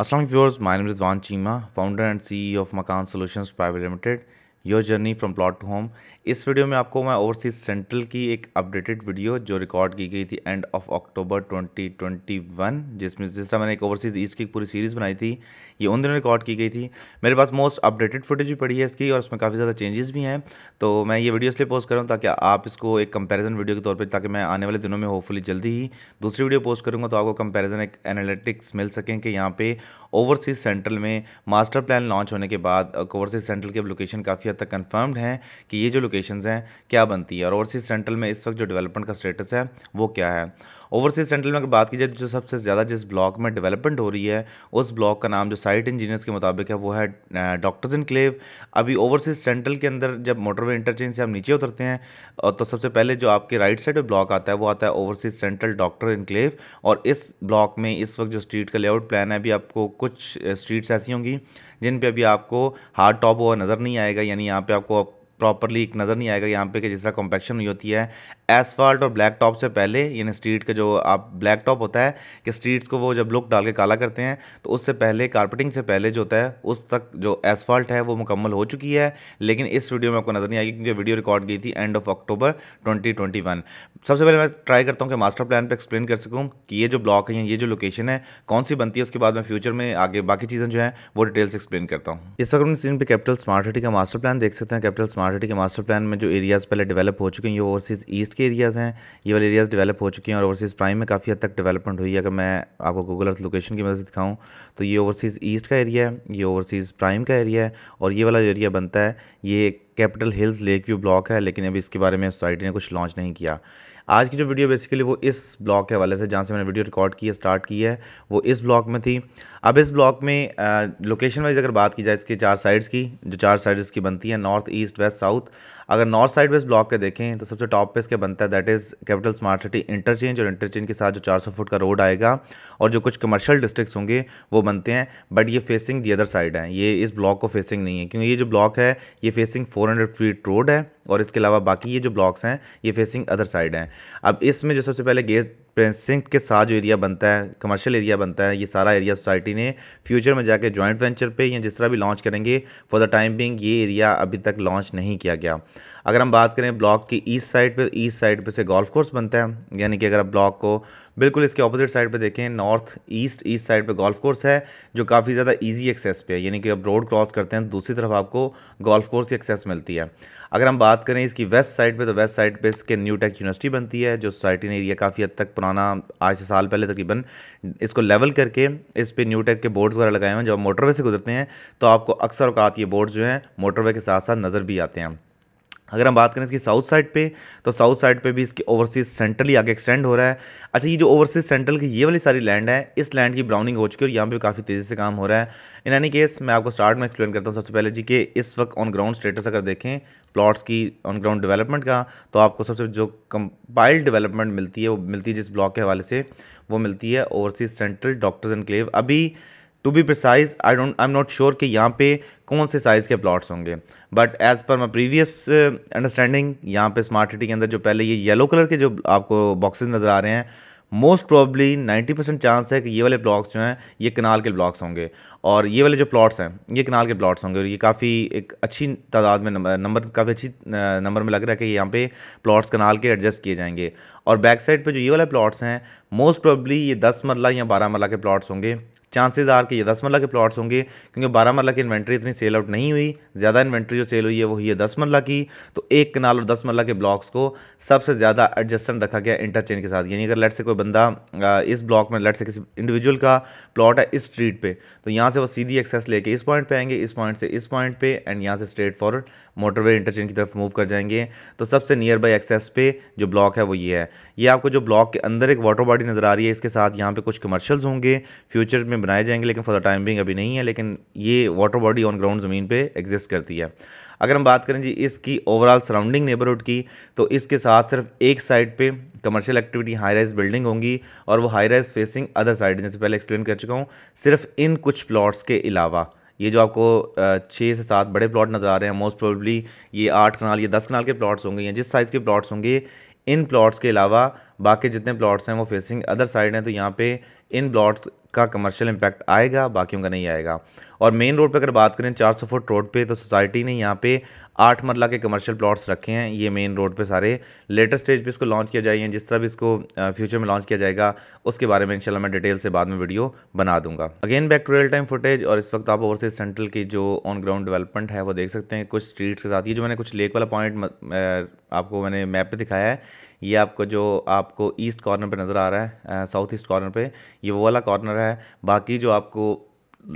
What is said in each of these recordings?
Assalamu viewers, my name is Van Chima, founder and CEO of Makan Solutions Private Limited. Your journey from plot to home इस video में आपको मैं overseas central की एक updated video जो record की गई थी एंड ऑफ अक्टूबर 2021 जिसमें जिस तरह मैंने एक ओवरसीज ईस्ट की पूरी सीरीज़ बनाई थी ये उन दिनों रिकॉर्ड की गई थी मेरे पास मोस्ट अपडेटेड फुटेज भी पड़ी है इसकी और उसमें काफ़ी ज़्यादा चेंजेस भी हैं तो मैं ये वीडियो इसलिए पोस्ट कर रहा हूँ ताकि आप इसको एक कंपेरिजन वीडियो के तौर पर ताकि मैं आने वाले दिनों में होपफुली जल्दी ही दूसरी वीडियो पोस्ट करूँगा तो आपको कंपेरिजन एक एनालिटिक्स मिल सकें कि यहाँ पे ओवरसीज सेंट्रल में मास्टर प्लान लॉन्च होने के बाद ओवरसीज सेंट्रल के लोकेशन काफ़ी हद तक कन्फर्म्ड हैं कि ये जो लोकेशन लोकेशंस हैं क्या बनती है और ओवरसीज सेंट्रल में इस वक्त जो डेवलपमेंट का स्टेटस है वो क्या है ओवरसीज सेंट्रल में अगर बात की जाए जो सबसे ज़्यादा जिस ब्लॉक में डेवलपमेंट हो रही है उस ब्लॉक का नाम जो साइट इंजीनियर्स के मुताबिक है वो है डॉक्टर्स इनक्लेव अभी ओवरसीज सेंट्रल के अंदर जब मोटरवे इंटरचेंज से हम नीचे उतरते हैं तो सबसे पहले जो आपके राइट साइड ब्लॉक आता है वो आता है ओवरसीज सेंट्रल डॉक्टर इनक्लेव और इस ब्लॉक में इस वक्त जो स्ट्रीट का लेआउट प्लान है अभी आपको कुछ स्ट्रीट्स ऐसी होंगी जिन पर अभी आपको हार्ड टॉप हुआ नज़र नहीं आएगा यानी यहाँ पर आपको प्रॉपरली एक नज़र नहीं आएगा यहाँ पे कि जिस तरह कॉम्पैक्शन हुई होती है एसफाल्ट और ब्लैक टॉप से पहले यानी स्ट्रीट का जो आप ब्लैक टॉप होता है कि स्ट्रीट्स को वो जब लुक डाल के काला करते हैं तो उससे पहले कारपेटिंग से पहले जो होता है उस तक जो एसफाल्ट है वो मुकम्मल हो चुकी है लेकिन इस वीडियो में आपको नज़र नहीं आएगी क्योंकि वीडियो रिकॉर्ड की थी एंड ऑफ अक्टूबर ट्वेंटी सबसे पहले मैं ट्राई करता हूँ कि मास्टर प्लान पर एक्सप्लेन कर सकूँ कि ये जो ब्लॉक है ये जो लोकेशन है कौन सी बनती है उसके बाद मैं फ्यूचर में आगे बाकी चीज़ें जो हैं वो डिटेल्स एक्सप्लेन करता हूँ इस वक्त स्क्रीन पर कैपिटल स्मार्ट सिटी का मास्टर प्लान देख सकते हैं कैपिटल स्मार्ट सिटी के मास्टर प्लान में जो एरियाज़ पहले डेवलप हो चुके हैं ये ओवरसीज़ ईस्ट के एरियाज़ हैं ये वाले एरियाज़ डेवलप हो चुके हैं और ओवरसीज़ प्राइम में काफ़ी हद तक डेवलपमेंट हुई है अगर मैं आपको गूगल अर्थ लोकेशन की मदद से दिखाऊँ तो ये ओवरसीज़ ईस्ट का एरिया है ये ओवरसीज़ प्राइम का एरिया है और ये वाला एरिया बनता है ये capital hills lake view block है लेकिन अभी इसके बारे में सोसाइटी ने कुछ लॉन्च नहीं किया आज की जो वीडियो बेसिकली वो इस ब्लॉक के हवाले से जहाँ से मैंने वीडियो रिकॉर्ड की है स्टार्ट की है वो इस ब्लॉक में थी अब इस ब्लॉक में आ, लोकेशन वाइज अगर बात की जाए इसके चार साइड्स की जो चार साइड्स इसकी बनती हैं नॉर्थ ईस्ट वेस्ट साउथ अगर नॉर्थ साइड वेस्ट ब्लॉक के देखें तो सबसे टॉप पे इसके बनता है that is capital smart city interchange और इंटरचेंज के साथ जो चार फुट का रोड आएगा और जो कुछ कमर्शल डिस्ट्रिक्स होंगे वो बनते हैं बट ये फेसिंग दी अदर साइड हैं ये इस ब्लॉक को फेसिंग नहीं है क्योंकि ये जो ब्लॉक है ये फेसिंग फोर 400 फीट रोड है और इसके अलावा बाकी ये जो ब्लॉक्स हैं ये फेसिंग अदर साइड हैं अब इसमें जो सबसे पहले गेट प्रेसिंक्ट के साथ जो एरिया बनता है कमर्शियल एरिया बनता है ये सारा एरिया सोसाइटी ने फ्यूचर में जाके जॉइंट वेंचर पे या जिस तरह भी लॉन्च करेंगे फॉर द टाइम बिंग ये एरिया अभी तक लॉन्च नहीं किया गया अगर हम बात करें ब्लॉक की ईस्ट साइड पे ईस्ट साइड पे से गोल्फ कोर्स बनता है यानी कि अगर आप ब्लॉक को बिल्कुल इसके अपोजिट साइड पे देखें नॉर्थ ईस्ट ईस्ट साइड पे गोल्फ कोर्स है जो काफ़ी ज़्यादा इजी एक्सेस पे है यानी कि अब रोड क्रॉस करते हैं दूसरी तरफ आपको गोल्फ कोर्स की एक्सेस मिलती है अगर हम बात करें इसकी वेस्ट साइड पे तो वेस्ट साइड पे इसके न्यू टेक यूनिवर्सिटी बनती है जो साइटिन एरिया काफ़ी हद तक पुराना आज से साल पहले तकरीबन इसको लेवल करके इस पर न्यू टेक के बोर्ड्स वगैरह लगाए हुए हैं जब मोटरवे से गुजरते हैं तो आपको अक्सर अवकात ये बोर्ड जो हैं मोटरवे के साथ साथ नज़र भी आते हैं अगर हम बात करें इसकी साउथ साइड पे तो साउथ साइड पे भी इसकी ओवरसीज सेंट्रली आगे एक्सटेंड हो रहा है अच्छा ये जो ओवरसीज सेंट्रल की ये वाली सारी लैंड है इस लैंड की ब्राउनिंग हो चुकी है और यहाँ पे काफ़ी तेज़ी से काम हो रहा है इन एनी केस मैं आपको स्टार्ट में एक्सप्लेन करता हूँ सबसे पहले जी कि इस वक्त ऑन ग्राउंड स्टेटस अगर देखें प्लॉट्स की ऑन ग्राउंड डेवलपमेंट का तो आपको सबसे जो कंपाइल्ड डेवलपमेंट मिलती है वो मिलती है जिस ब्लॉक के हवाले से वो मिलती है overseas central doctors enclave अभी to be precise I don't I am not sure कि यहाँ पे कौन से साइज़ के प्लॉट्स होंगे but as per my previous understanding यहाँ पे स्मार्ट सिटी के अंदर जो पहले ये येलो कलर के जो आपको बॉक्सेस नज़र आ रहे हैं मोस्ट प्रॉब्ली 90 परसेंट चांस है कि ये वाले ब्लॉक्स जो हैं ये कनाल के ब्लॉक्स होंगे और ये वाले जो प्लॉट्स हैं ये किनाल के प्लॉट्स होंगे और ये काफ़ी एक अच्छी तादाद में नंबर काफ़ी अच्छी नंबर में लग रहा है कि यहाँ पे प्लॉट्स कनाल के एडजस्ट किए जाएंगे और बैक साइड पे जो ये वाले प्लॉट्स हैं मोस्ट प्रॉब्ली ये दस मरला या बारह मरला के प्लॉट्स होंगे चांसेस आर कि ये दस मरला के प्लॉट्स होंगे क्योंकि बारह मरला की इन्वेंट्री इतनी सेल आउट नहीं हुई ज़्यादा इन्वेंट्री जो सेल हुई है वो ये है दस मरला की तो एक कनाल और दस मरला के ब्लॉक्स को सबसे ज़्यादा एडजस्टमेंट रखा गया इंटरचेंज के साथ यानी अगर लेट से कोई बंदा इस ब्लॉक में लेट से किसी इंडिविजुअल का प्लॉट है इस स्ट्रीट पर तो यहाँ यहाँ से वो सीधी एक्सेस लेके इस पॉइंट पे आएंगे इस पॉइंट से इस पॉइंट पे एंड यहाँ से स्ट्रेट फॉरवर्ड मोटरवे इंटरचेंज की तरफ मूव कर जाएंगे तो सबसे नियर बाई एक्सेस पे जो ब्लॉक है वो ये है ये आपको जो ब्लॉक के अंदर एक वाटर बॉडी नज़र आ रही है इसके साथ यहाँ पे कुछ कमर्शल्स होंगे फ्यूचर में बनाए जाएंगे लेकिन फॉर द टाइम बिंग अभी नहीं है लेकिन ये वाटर बॉडी ऑन ग्राउंड ज़मीन पर एग्जिस्ट करती है अगर हम बात करें जी इसकी ओवरऑल सराउंडिंग नेबरहुड की तो इसके साथ सिर्फ एक साइड पे commercial activity high rise building होंगी और वो high rise facing other side जैसे पहले एक्सप्लेन कर चुका हूँ सिर्फ इन कुछ प्लॉट्स के अलावा ये जो आपको छः से सात बड़े प्लॉट नज़र आ रहे हैं मोस्ट प्रोबली ये आठ कनाल या दस कनाल के प्लॉट्स होंगे या जिस साइज़ के प्लॉट्स होंगे इन प्लॉट्स के अलावा बाकी जितने प्लॉट्स हैं वो फेसिंग अदर साइड हैं तो यहाँ पे इन प्लॉट्स का कमर्शियल इम्पैक्ट आएगा बाकियों का नहीं आएगा और मेन रोड पर अगर बात करें चार सौ फुट रोड पर तो सोसाइटी ने यहाँ पे आठ मरला के कमर्शियल प्लॉट्स रखे हैं ये मेन रोड पे सारे लेटेस्ट स्टेज पे इसको लॉन्च किया जाए जिस तरह भी इसको फ्यूचर में लॉन्च किया जाएगा उसके बारे में इंशाल्लाह मैं डिटेल से बाद में वीडियो बना दूंगा again back to real time footage और इस वक्त आप ओवरसीज सेंट्रल की जो ऑन ग्राउंड डेवलपमेंट है वो देख सकते हैं कुछ स्ट्रीट्स के साथ ये जो मैंने कुछ लेक वाला पॉइंट आपको मैंने मैप पर दिखाया है ये आपको जो आपको ईस्ट कॉर्नर पर नज़र आ रहा है साउथ ईस्ट कॉर्नर पर ये वो वाला कॉर्नर रहा है बाकी जो आपको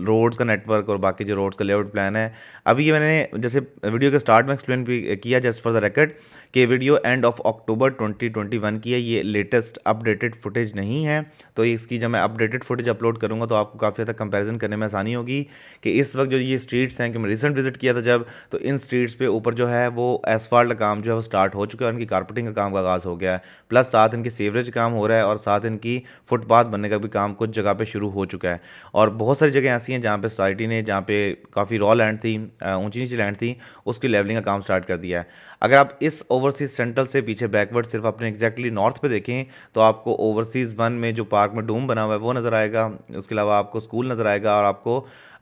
रोड्स का नेटवर्क और बाकी जो रोड्स का लेआउट प्लान है अभी ये मैंने जैसे वीडियो के स्टार्ट में एक्सप्लेन भी किया जस्ट फॉर द रैकेट कि वीडियो एंड ऑफ अक्टूबर 2021 की है ये लेटेस्ट अपडेटेड फुटेज नहीं है तो इसकी जब मैं अपडेटेड फुटेज अपलोड करूँगा तो आपको काफ़ी ज़्यादा कंपेरिजन करने में आसानी होगी कि इस वक्त जो ये स्ट्रीट्स हैं कि मैं रिसेंट विजिट किया था जब तो इन स्ट्रीट्स पर ऊपर जो है वो एसफाल्ट काम जो है वो स्टार्ट हो चुका है उनकी कारपेटिंग का काम का आगाज़ हो गया है प्लस साथ इनकी सीवरेज काम हो रहा है और साथ इनकी फुटपाथ बनने का भी काम कुछ जगह पर शुरू हो चुका है और बहुत सारी जगह ऐसी हैं जहाँ पर सोसाइटी ने जहाँ पे काफ़ी रॉ लैंड थी ऊंची नीची लैंड थी उसकी लेवलिंग का काम स्टार्ट कर दिया है अगर आप इस ओवरसीज सेंट्रल से पीछे बैकवर्ड सिर्फ अपने एग्जैक्टली नॉर्थ पे देखें तो आपको ओवरसीज़ वन में जो पार्क में डूम बना हुआ है वो नज़र आएगा उसके अलावा आपको स्कूल नज़र आएगा और आपको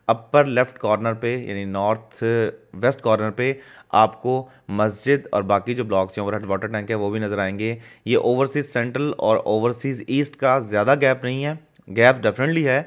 अपर लेफ़्ट कॉर्नर पे यानी नॉर्थ वेस्ट कॉर्नर पे आपको मस्जिद और बाकी जो ब्लॉक्स हैं ओवरहेड वाटर टैंक है वो भी नज़र आएंगे ये ओवरसीज़ सेंट्रल और ओवरसीज़ ईस्ट का ज़्यादा गैप नहीं है गैप डेफिनेटली है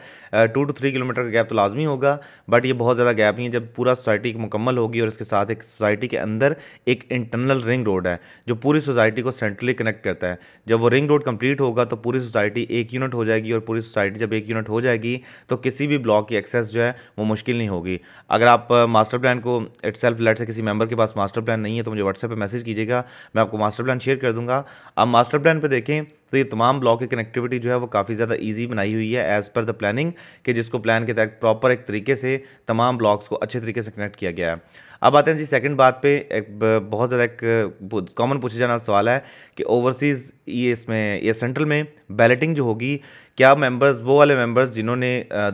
टू टू थ्री किलोमीटर का गैप तो लाजमी होगा बट ये बहुत ज़्यादा गैप नहीं है जब पूरा सोसाइटी मुकम्मल होगी और इसके साथ एक सोसाइटी के अंदर एक इंटरनल रिंग रोड है जो पूरी सोसाइटी को सेंट्रली कनेक्ट करता है जब वो रिंग रोड कंप्लीट होगा तो पूरी सोसाइटी एक यूनिट हो जाएगी और पूरी सोसाइटी जब एक यूनिट हो जाएगी तो किसी भी ब्लॉक की एक्सेस जो है वो मुश्किल नहीं होगी अगर आप मास्टर प्लान को इट सेल्फ लेट से किसी मेम्बर के पास मास्टर प्लान नहीं है तो मुझे व्हाट्सएप पर मैसेज कीजिएगा मैं आपको मास्टर प्लान शेयर कर दूँगा आप मास्टर प्लान पर देखें तो ये तमाम ब्लॉक की कनेक्टिविटी जो है वो काफ़ी ज़्यादा ईजी बनाई हुई है एज़ पर द प्लानिंग कि जिसको प्लान के तहत प्रॉपर एक तरीके से तमाम ब्लॉक्स को अच्छे तरीके से कनेक्ट किया गया है अब आते हैं जी सेकंड बात पे एक बहुत ज़्यादा एक कॉमन पूछे जाने वाला सवाल है कि ओवरसीज़ ये इसमें ये सेंट्रल में बैलेटिंग जो होगी क्या मेंबर्स वो वाले मेंबर्स जिन्होंने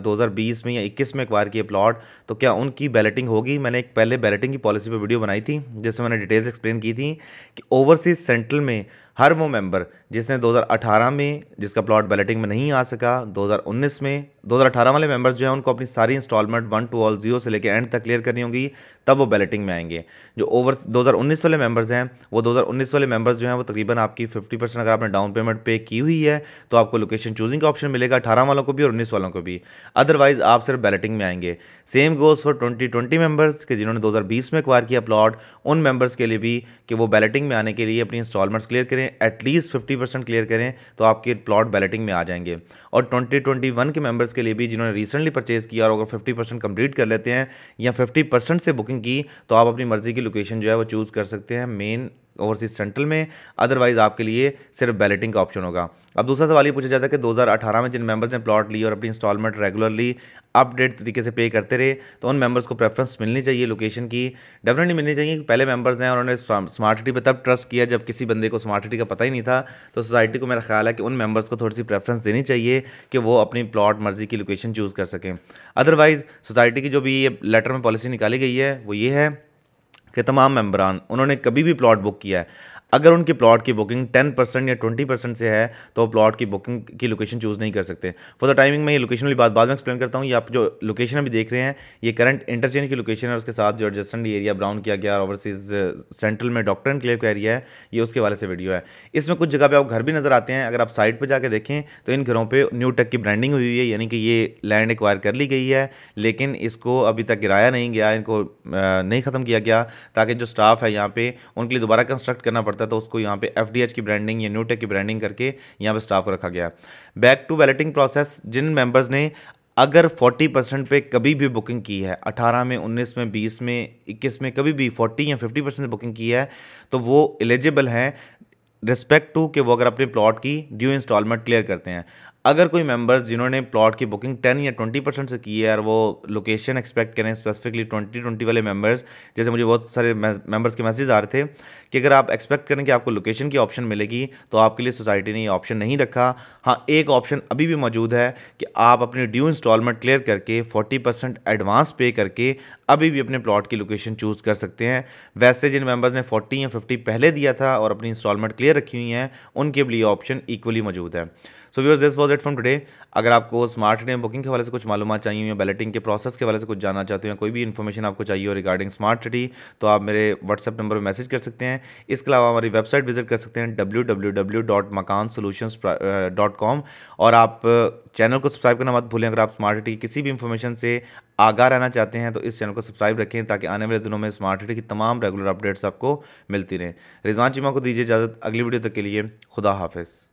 2020 में या 21 में एक्वायर किए प्लॉट तो क्या उनकी बैलेटिंग होगी मैंने एक पहले बैलेटिंग की पॉलिसी पर वीडियो बनाई थी जिसमें मैंने डिटेल्स एक्सप्लेन की थी कि ओवरसीज़ सेंट्रल में हर वो मेंबर जिसने 2018 में जिसका प्लॉट बैलेटिंग में नहीं आ सका 2019 में 2018 वाले मेंबर्स जो हैं उनको अपनी सारी instalment one two all zero से लेकर एंड तक क्लियर करनी होगी तब वो बैलेटिंग में आएंगे जो ओवर 2019 वाले मेंबर्स हैं वो 2019 वाले मेंबर्स जो हैं वो तकरीबन आपकी 50 परसेंट अगर आपने डाउन पेमेंट पे की हुई है तो आपको लोकेशन चूजिंग का ऑप्शन मिलेगा अठारह वालों को भी और उन्नीस वालों को भी अदरवाइज आप सिर्फ बैलेटिंग में आएंगे same goes for twenty twenty members के जिन्होंने दो में एक्वायर किया प्लॉट उन मेम्बर्स के लिए भी कि वो बैलेटिंग में आने के लिए अपनी इंस्टॉलमेंट्स क्लियर करें एटलीस्ट फिफ्टी परसेंट क्लियर करें तो आपके प्लॉट बैलेटिंग में आ जाएंगे और ट्वेंटी ट्वेंटी वन के मेंबर्स के लिए भी जिन्होंने रिसेंटली परचेज किया और अगर फिफ्टी परसेंट कंप्लीट कर लेते हैं या फिफ्टी परसेंट से बुकिंग की तो आप अपनी मर्ज़ी की लोकेशन जो है वो चूज़ कर सकते हैं मेन ओवरसीज सेंट्रल में अदरवाइज़ आपके लिए सिर्फ बैलेटिंग का ऑप्शन होगा अब दूसरा सवाल ये पूछा जाता है कि 2018 में जिन मेंबर्स ने प्लॉट ली और अपनी इंस्टॉलमेंट रेगुलरली अपडेट तरीके से पे करते रहे तो उन मेंबर्स को प्रेफरेंस मिलनी चाहिए लोकेशन की डेफिनेटली मिलनी चाहिए कि पहले मेंबर्स हैं उन्होंने स्मार्ट सिटी पर तब ट्रस्ट किया जब किसी बंदे को स्मार्ट सिटी का पता ही नहीं था तो सोसाइटी को मेरा ख्याल है कि उन मेंबर्स को थोड़ी सी प्रेफरेंस देनी चाहिए कि वो अपनी प्लॉट मर्जी की लोकेशन चूज़ कर सकें अदरवाइज़ सोसाइटी की जो भी ये लेटर में पॉलिसी निकाली गई है वो ये है के तमाम मेम्बरान उन्होंने कभी भी प्लॉट बुक किया है अगर उनके प्लॉट की बुकिंग 10 परसेंट या 20 परसेंट से है तो प्लॉट की बुकिंग की लोकेशन चूज़ नहीं कर सकते फॉर द टाइमिंग मैं ये लोकेशन वाली बात बाद में एक्सप्लेन करता हूँ ये आप जो लोकेशन अभी देख रहे हैं ये करंट इंटरचेंज की लोकेशन है उसके साथ जो एडजस्टेंट एरिया ब्राउन किया गया ओवरसीज सेंट्रल uh, में डॉक्टर एंड क्लेव का एरिया है ये उसके वाले से वीडियो है इसमें कुछ जगह पर आप घर भी नज़र आते हैं अगर आप साइट पर जाकर देखें तो इन घरों पर न्यू टेक की ब्रांडिंग हुई है यानी कि ये लैंड एक्वायर कर ली गई है लेकिन इसको अभी तक गिराया नहीं गया इनको uh, नहीं ख़त्म किया गया ताकि जो स्टाफ है यहाँ पर उनके लिए दोबारा कंस्ट्रक्ट करना पड़ता पड़ता था तो उसको यहाँ पे एफ की ब्रांडिंग या न्यूटेक की ब्रांडिंग करके यहाँ पे स्टाफ रखा गया बैक टू बैलेटिंग प्रोसेस जिन मेंबर्स ने अगर 40 परसेंट पे कभी भी बुकिंग की है 18 में 19 में 20 में 21 में कभी भी 40 या 50 परसेंट बुकिंग की है तो वो एलिजिबल हैं रिस्पेक्ट टू कि वो अगर अपने प्लॉट की ड्यू इंस्टॉलमेंट क्लियर करते हैं अगर कोई मेंबर्स जिन्होंने प्लॉट की बुकिंग टेन या ट्वेंटी परसेंट से की है और वो लोकेशन एक्सपेक्ट करें स्पेसिफिकली ट्वेंटी ट्वेंटी वाले मेंबर्स जैसे मुझे बहुत सारे मेंबर्स के मैसेज आ रहे थे कि अगर आप एक्सपेक्ट करें कि आपको लोकेशन की ऑप्शन मिलेगी तो आपके लिए सोसाइटी ने ये ऑप्शन नहीं रखा हाँ एक ऑप्शन अभी भी मौजूद है कि आप अपनी ड्यू इंस्टॉलमेंट क्लियर करके फोर्टी परसेंट एडवांस पे करके अभी भी अपने प्लॉट की लोकेशन चूज़ कर सकते हैं वैसे जिन मेंबर्स ने फोर्टी या फिफ्टी पहले दिया था और अपनी इंस्टॉलमेंट क्लियर रखी हुई हैं उनके लिए ऑप्शन इक्वली मौजूद है so viewers this was it from today अगर आपको स्मार्ट ट्रेन बुकिंग के वाले से कुछ मालूम चाहिए या बैलेटिंग के प्रोसेस के वाले से कुछ जानना चाहते हो या कोई भी इन्फॉर्मेशन आपको चाहिए हो रिगार्डिंग स्मार्ट सिटी तो आप मेरे व्हाट्सअप नंबर पर मैसेज कर सकते हैं इसके अलावा हमारी वेबसाइट विजिट कर सकते हैं W W W dot Makaan dot com और आप चैनल uh, को सब्सक्राइब करना मत भूलें अगर आप स्मार्ट सिटी की किसी भी इन्फॉर्मेशन से आगा रहना चाहते हैं तो इस चैनल को सब्सक्राइब रखें ताकि आने वाले दिनों में स्मार्ट सिटी की तमाम रेगुलर अपडेट्स आपको मिलती रहें रिजवान चीमा को दीजिए इजाज़त अगली वीडियो तक के लिए खुदा हाफिज़